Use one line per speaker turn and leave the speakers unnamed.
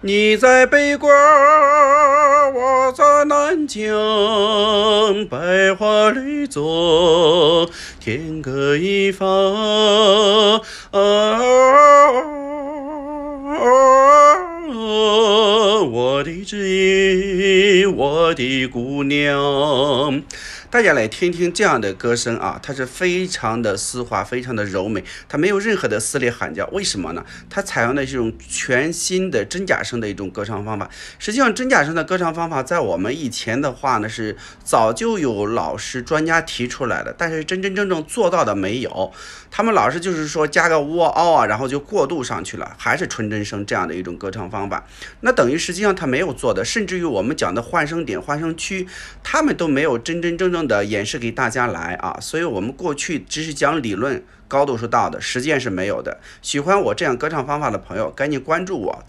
你在北国，我在南疆，百花绿洲，天各一方，啊。
之一，我的姑娘，大家来听听这样的歌声啊，它是非常的丝滑，非常的柔美，它没有任何的撕裂喊叫。为什么呢？它采用的是一种全新的真假声的一种歌唱方法。实际上，真假声的歌唱方法在我们以前的话呢，是早就有老师专家提出来的，但是真真正正做到的没有。他们老是就是说加个喔嗷啊，然后就过渡上去了，还是纯真声这样的一种歌唱方法。那等于实际上它没有。做的，甚至于我们讲的换声点、换声区，他们都没有真真正正的演示给大家来啊。所以，我们过去只是讲理论，高度是大的，实践是没有的。喜欢我这样歌唱方法的朋友，赶紧关注我。